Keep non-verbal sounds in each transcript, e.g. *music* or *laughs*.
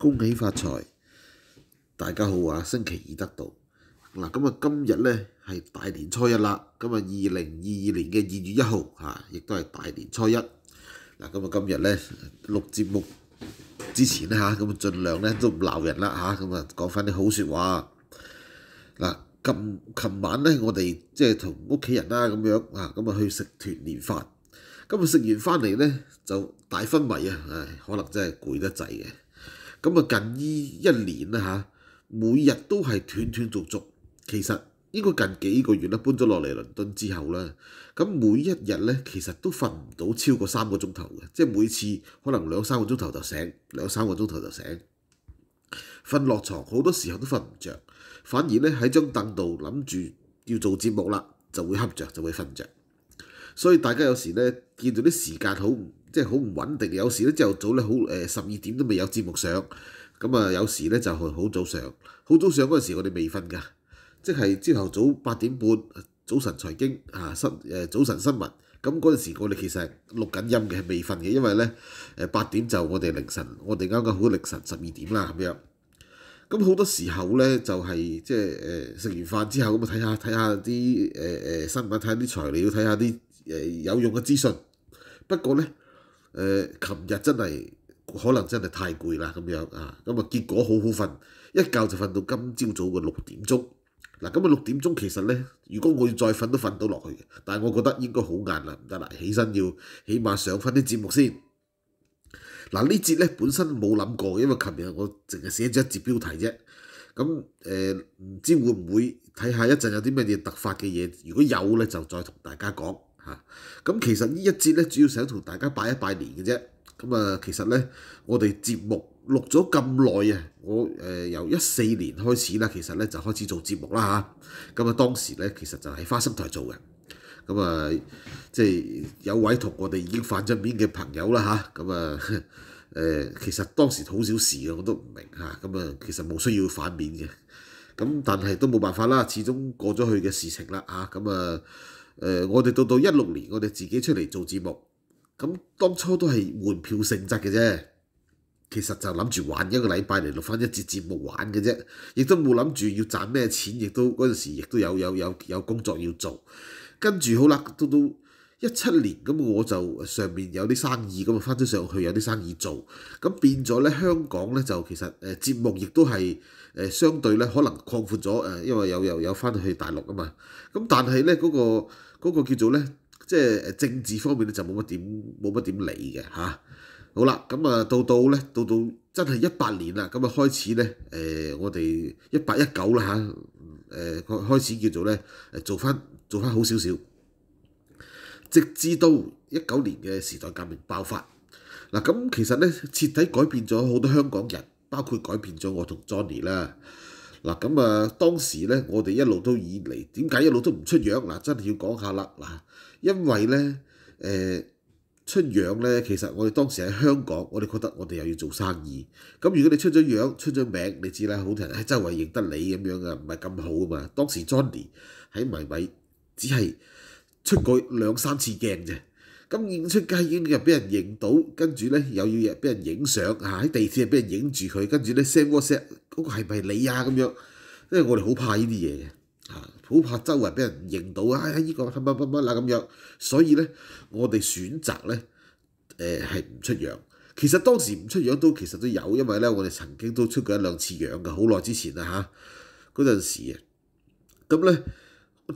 恭喜發財！大家好啊，星期二得到嗱，咁啊今日咧係大年初一啦，咁啊二零二二年嘅二月一號啊，亦都係大年初一嗱。咁啊今日咧錄節目之前咧嚇，咁啊盡量咧都唔鬧人啦嚇，咁啊講翻啲好説話嗱。琴琴晚咧我哋即係同屋企人啦咁樣啊，咁啊去食團年飯。咁啊食完翻嚟咧就大昏迷啊！唉，可能真係攰得滯嘅。咁啊近依一年啦嚇，每日都係斷斷續續。其實應該近幾個月咧搬咗落嚟倫敦之後啦，咁每一日咧其實都瞓唔到超過三個鐘頭嘅，即係每次可能兩三個鐘頭就醒，兩三個鐘頭就醒，瞓落床好多時候都瞓唔着，反而咧喺張凳度諗住要做節目啦，就會瞌着，就會瞓着。所以大家有時咧見到啲時間好即係好唔穩定，有時咧朝頭早咧好誒十二點都未有節目上，咁啊有時咧就係好早上，好早上嗰陣時我哋未瞓㗎，即係朝頭早八點半早晨財經啊新誒早晨新聞，咁嗰陣時我哋其實錄緊音嘅，未瞓嘅，因為咧八點就我哋凌晨，我哋啱啱好凌晨十二點啦咁樣。咁好多時候咧就係即係食完飯之後咁啊睇下睇下啲新聞，睇下啲材料，睇下啲。誒有用嘅資訊，不過咧誒，琴日真係可能真係太攰啦，咁樣啊，咁啊結果好好瞓一覺就瞓到今朝早嘅六點鐘。嗱，今日六點鐘其實咧，如果我要再瞓都瞓到落去嘅，但係我覺得應該好晏啦，唔得啦，起身要起碼上翻啲節目先。嗱呢節咧本身冇諗過，因為琴日我淨係寫咗一節標題啫。咁誒唔知會唔會睇下一陣有啲咩嘢突發嘅嘢？如果有咧，就再同大家講。嚇！咁其實呢一節咧，主要想同大家拜一拜年嘅啫。咁啊，其實咧，我哋節目錄咗咁耐啊，我誒由一四年開始啦，其實咧就開始做節目啦嚇。咁啊，當時咧其實就喺花心台做嘅。咁啊，即係有位同我哋已經翻咗面嘅朋友啦嚇。咁啊，誒 *laughs* 其實當時好少事嘅，我都唔明嚇。咁啊，其實冇需要反面嘅。咁但係都冇辦法啦，始終過咗去嘅事情啦嚇。咁啊～誒，我哋到到一六年，我哋自己出嚟做節目，咁當初都係換票性質嘅啫，其實就諗住玩一個禮拜嚟錄翻一節節目玩嘅啫，亦都冇諗住要賺咩錢，亦都嗰陣時亦都有有有有工作要做，跟住好啦，到到一七年，咁我就上面有啲生意，咁啊翻咗上去有啲生意做，咁變咗咧香港咧就其實誒節目亦都係。誒相對咧，可能擴闊咗誒，因為有又有翻去大陸啊嘛。咁但係咧，嗰個嗰個叫做咧，即係誒政治方面咧就冇乜點冇乜點理嘅嚇。好啦，咁啊到到咧，到到真係一八年啦，咁啊開始咧誒，我哋一八一九啦嚇，誒開始叫做咧誒做翻做翻好少少，直至到一九年嘅時代革命爆發。嗱咁其實咧徹底改變咗好多香港人。包括改變咗我同 Johnny 啦，嗱咁啊當時咧，我哋一路都以嚟點解一路都唔出樣嗱，真係要講下啦嗱，因為咧誒出樣咧，其實我哋當時喺香港，我哋覺得我哋又要做生意，咁如果你出咗樣出咗名，你知啦，好多人喺周圍認得你咁樣啊，唔係咁好啊嘛。當時 Johnny 喺迷迷只係出過兩三次鏡啫。咁演出街已經又俾人認到，跟住咧又要俾人影相，嚇喺地鐵又俾人影住佢，跟住咧聲波聲，嗰個係咪你呀咁樣？因為我哋好怕呢啲嘢嘅，嚇好怕周圍俾人認到啊！依個乜乜乜啦咁樣，所以咧我哋選擇咧誒係唔出樣。其實當時唔出樣都其實都有，因為咧我哋曾經都出過一兩次樣嘅，好耐之前啦嚇嗰陣時啊，咁咧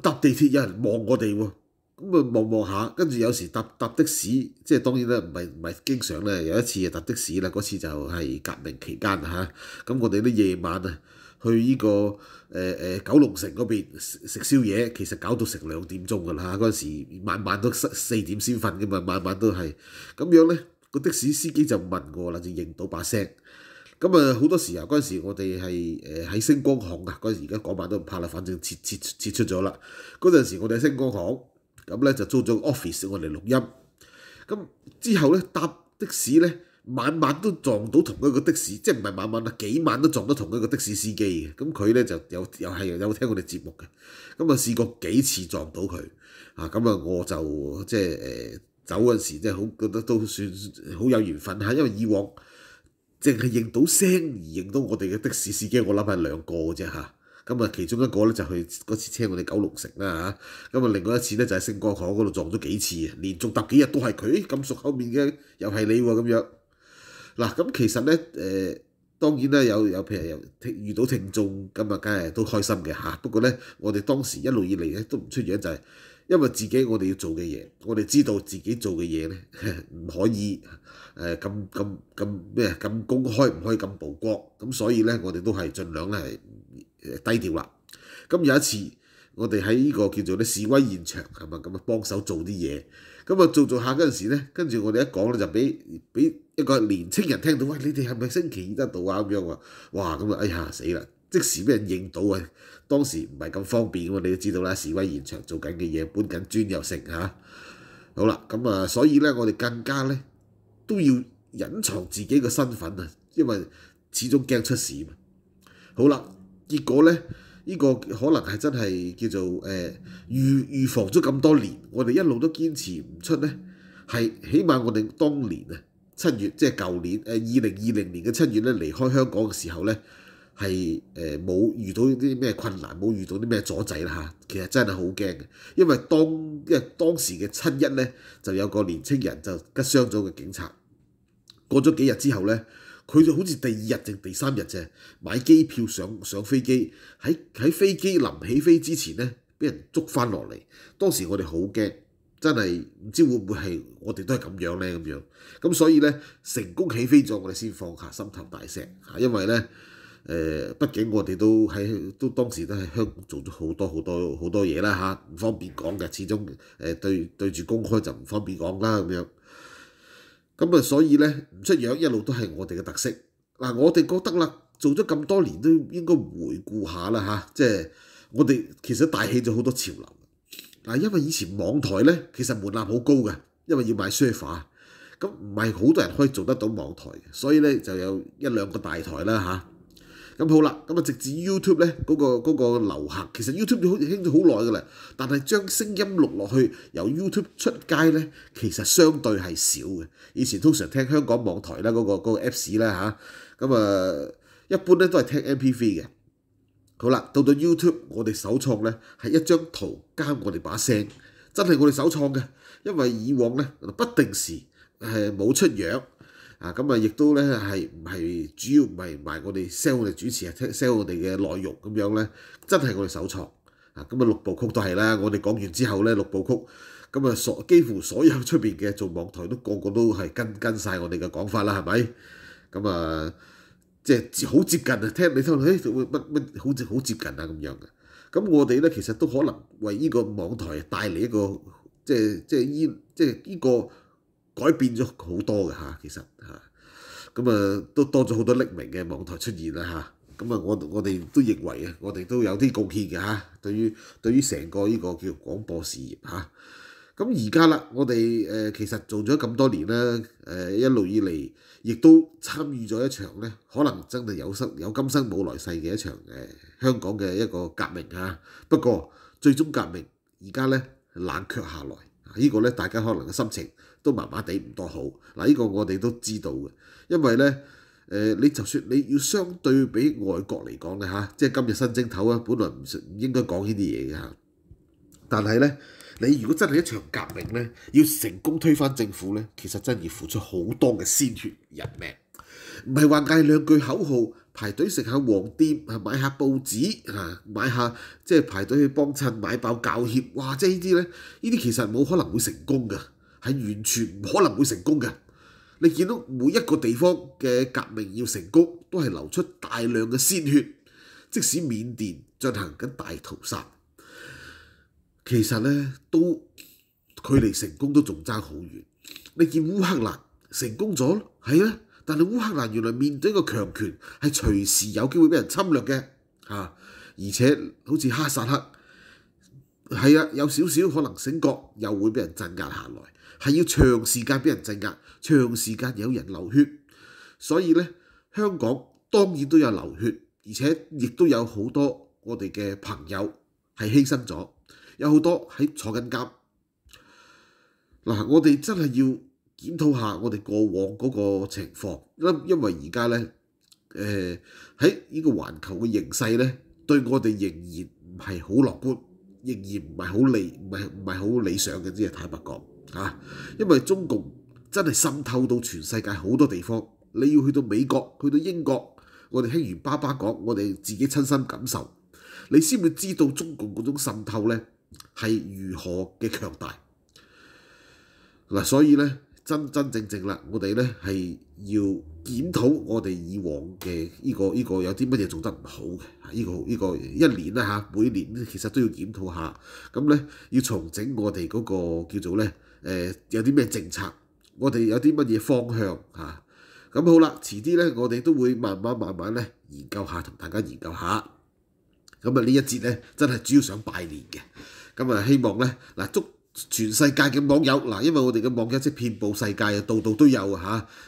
搭地鐵有人望我哋喎。咁啊望望下，跟住有時搭搭的士，即係當然啦，唔係唔係經常咧。有一次啊，搭的士啦，嗰次就係革命期間嚇。咁我哋啲夜晚啊，去依個誒誒九龍城嗰邊食宵夜，其實搞到成兩點鐘㗎啦嚇。嗰陣時晚晚都四點先瞓噶嘛，晚晚都係咁樣咧。個的士司機就問我啦，就認到把聲。咁啊好多時候嗰陣時我哋係誒喺星光行啊，嗰陣而家嗰晚都唔怕啦，反正撤撤撤出咗啦。嗰陣時我哋喺星光行。咁咧就租咗 office 我嚟錄音，咁之後咧搭的士咧晚晚都撞到同一個的士，即係唔係晚晚啊幾晚都撞到同一個的士司機嘅，咁佢咧就有又係有聽我哋節目嘅，咁啊試過幾次撞到佢，啊咁啊我就即係誒走嗰陣時即係好覺得都算好有緣分嚇，因為以往淨係認到聲而認到我哋嘅的士司機，我諗係兩個啫嚇。咁啊，其中一個咧就去嗰次車我哋九龍城啦嚇。咁啊，另外一次咧就喺星光行嗰度撞咗幾次啊，連續揼幾日都係佢咁熟口面嘅，又係你喎咁樣。嗱，咁其實咧誒，當然啦，有有譬如有遇到聽眾，咁啊，梗係都開心嘅嚇。不過咧，我哋當時一路以嚟咧都唔出樣，就係因為自己我哋要做嘅嘢，我哋知道自己做嘅嘢咧 *laughs* 唔可以誒咁咁咁咩咁公開，唔可以咁曝光，咁所以咧我哋都係盡量咧。低調啦。咁有一次，我哋喺呢個叫做咧示威現場係咪？咁啊幫手做啲嘢。咁啊做做下嗰陣時咧，跟住我哋一講咧就俾俾一個年青人聽到，喂，你哋係咪星期二得到啊？咁樣話，哇咁啊哎呀死啦！即時俾人認到啊，當時唔係咁方便喎。你都知道啦，示威現場做緊嘅嘢搬緊磚又成嚇。好啦，咁啊，所以咧我哋更加咧都要隱藏自己嘅身份啊，因為始終驚出事。好啦。結果咧，依個可能係真係叫做誒預預防咗咁多年，我哋一路都堅持唔出咧。係起碼我哋當年啊，七月即係舊年誒二零二零年嘅七月咧，離開香港嘅時候咧，係誒冇遇到啲咩困難，冇遇到啲咩阻滯啦嚇。其實真係好驚嘅，因為當因係當時嘅七一咧，就有個年青人就吉傷咗個警察。過咗幾日之後咧。佢就好似第二日定第三日啫，買機票上上飛機，喺喺飛機臨起飛之前咧，俾人捉翻落嚟。當時我哋好驚，真係唔知會唔會係我哋都係咁樣咧咁樣。咁所以咧，成功起飛咗，我哋先放下心頭大石嚇。因為咧，誒，畢竟我哋都喺都當時都喺香港做咗好多好多好多嘢啦嚇，唔方便講嘅，始終誒對對住公開就唔方便講啦咁樣。咁啊，所以咧唔出樣一路都係我哋嘅特色。嗱，我哋覺得啦，做咗咁多年都應該回顧下啦嚇，即係我哋其實大氣咗好多潮流。嗱，因為以前網台咧其實門檻好高嘅，因為要買 sofa，咁唔係好多人可以做得到網台，所以咧就有一兩個大台啦嚇。咁好啦，咁啊直至 YouTube 咧嗰個嗰個流行，其實 YouTube 好似興咗好耐㗎啦，但係將聲音錄落去由 YouTube 出街咧，其實相對係少嘅。以前通常聽香港網台啦嗰個嗰個 Apps 啦嚇，咁啊一般咧都係聽 MP3 嘅。好啦，到到 YouTube 我哋首創咧係一張圖加我哋把聲，真係我哋首創嘅，因為以往咧不定時誒冇出樣。啊，咁啊，亦都咧係唔係主要唔係埋我哋 sell 我哋主持啊，sell 我哋嘅內容咁樣咧，真係我哋首創啊！咁啊，六部曲都係啦，我哋講完之後咧，六部曲，咁啊所幾乎所有出邊嘅做網台都個個都係跟跟曬我哋嘅講法啦，係咪？咁啊，即係好接近啊！聽你收，誒會乜乜好好接近啊咁樣嘅。咁我哋咧其實都可能為呢個網台帶嚟一個即係即係依即係依個。改變咗好多嘅嚇，其實嚇咁啊，都多咗好多匿名嘅網台出現啦嚇。咁啊，我我哋都認為啊，我哋都有啲貢獻嘅嚇，對於對於成個呢個叫廣播事業嚇。咁而家啦，我哋誒其實做咗咁多年啦，誒一路以嚟亦都參與咗一場咧，可能真係有生有今生冇來世嘅一場誒香港嘅一個革命啊。不過最終革命而家咧冷卻下來，呢個咧大家可能嘅心情。都麻麻地唔多好嗱，呢個我哋都知道嘅，因為咧誒，你就算你要相對比外國嚟講咧嚇，即係今日新政頭啊，本來唔應該講呢啲嘢嘅。但係咧，你如果真係一場革命咧，要成功推翻政府咧，其實真係付出好多嘅鮮血人命，唔係話嗌兩句口號，排隊食下黃店啊，買下報紙啊，買下即係排隊去幫襯買爆教協，哇！即係呢啲咧，呢啲其實冇可能會成功㗎。系完全唔可能會成功嘅。你見到每一個地方嘅革命要成功，都係流出大量嘅鮮血。即使緬甸進行緊大屠殺，其實咧都距離成功都仲爭好遠。你見烏克蘭成功咗，係啦，但系烏克蘭原來面對個強權，係隨時有機會俾人侵略嘅。嚇，而且好似哈薩克。係啊，有少少可能醒覺，又會俾人鎮壓下來。係要長時間俾人鎮壓，長時間有人流血。所以咧，香港當然都有流血，而且亦都有好多我哋嘅朋友係犧牲咗，有好多喺坐緊監。嗱，我哋真係要檢討下我哋過往嗰個情況。因因為而家咧，誒喺呢個全球嘅形勢咧，對我哋仍然唔係好樂觀。仍然唔係好理，唔係唔係好理想嘅，即係坦白講嚇，因為中共真係滲透到全世界好多地方。你要去到美國，去到英國，我哋興完巴巴講，我哋自己親身感受，你先會知道中共嗰種滲透咧係如何嘅強大。嗱，所以咧。真真正正啦，我哋咧係要檢討我哋以往嘅呢個呢個有啲乜嘢做得唔好嘅，依個呢個一年啦嚇，每年其實都要檢討下，咁咧要重整我哋嗰個叫做咧誒有啲咩政策，我哋有啲乜嘢方向嚇，咁好啦，遲啲咧我哋都會慢慢慢慢咧研究下同大家研究下，咁啊呢一節咧真係主要想拜年嘅，咁啊希望咧嗱祝。全世界嘅網友嗱，因為我哋嘅網友即係遍佈世界啊，度度都有嚇。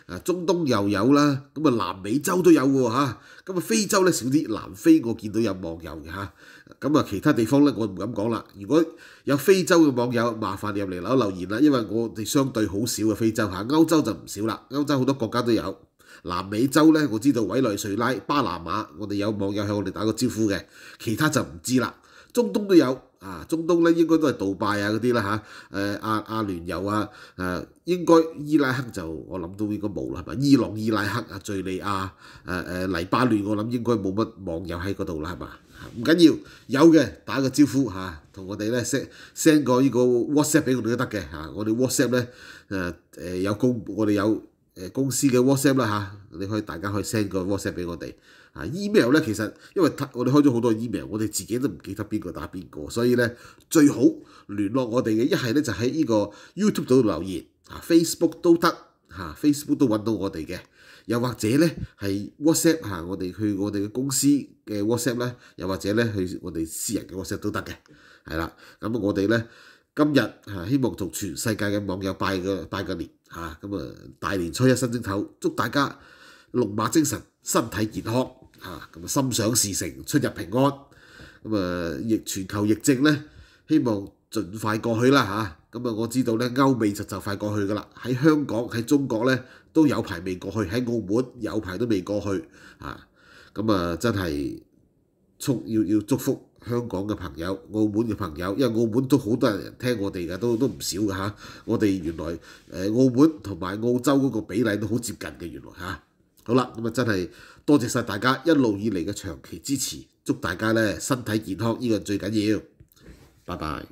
啊，中東又有啦，咁啊南美洲都有喎嚇。咁啊非洲咧少啲，南非我見到有網友嘅嚇。咁啊其他地方咧，我唔敢講啦。如果有非洲嘅網友，麻煩你入嚟留留言啦，因為我哋相對好少嘅非洲嚇。歐洲就唔少啦，歐洲好多國家都有。南美洲咧，我知道委內瑞拉、巴拿馬，我哋有網友向我哋打個招呼嘅。其他就唔知啦。中東都有。啊，中东咧應該都係杜拜啊嗰啲啦嚇，誒阿阿聯酋啊，誒應該伊拉克就我諗都應該冇啦係咪？伊朗、伊拉克啊、敘利亞、誒誒黎巴嫩我諗應該冇乜網友喺嗰度啦係嘛，唔緊要有嘅打個招呼嚇，同我哋咧 send send 個依個 WhatsApp 俾我哋都得嘅嚇，我哋 WhatsApp 咧誒誒有公我哋有。誒公司嘅 WhatsApp 啦嚇，你可以大家可以 send 個 WhatsApp 俾我哋。啊 email 咧，其實因為我哋開咗好多 email，我哋自己都唔記得邊個打邊個，所以咧最好聯絡我哋嘅一係咧就喺呢個 YouTube 度留言，啊 Facebook 都得，嚇 Facebook 都揾到我哋嘅。又或者咧係 WhatsApp 嚇，我哋去我哋嘅公司嘅 WhatsApp 咧，又或者咧去我哋私人嘅 WhatsApp 都得嘅。係啦，咁我哋咧。今日啊，希望同全世界嘅網友拜個拜個年嚇，咁啊大年初一新蒸頭，祝大家龍馬精神、身體健康嚇，咁啊心想事成、出入平安。咁啊，疫全球疫症咧，希望盡快過去啦嚇。咁啊，我知道咧歐美就就快過去噶啦，喺香港、喺中國咧都有排未過去，喺澳門有排都未過去嚇。咁啊，真係祝要要祝福。香港嘅朋友、澳門嘅朋友，因為澳門都好多人聽我哋嘅，都都唔少嘅嚇。我哋原來誒澳門同埋澳洲嗰個比例都好接近嘅，原來嚇。好啦，咁啊真係多謝曬大家一路以嚟嘅長期支持，祝大家咧身體健康，呢個最緊要。拜拜。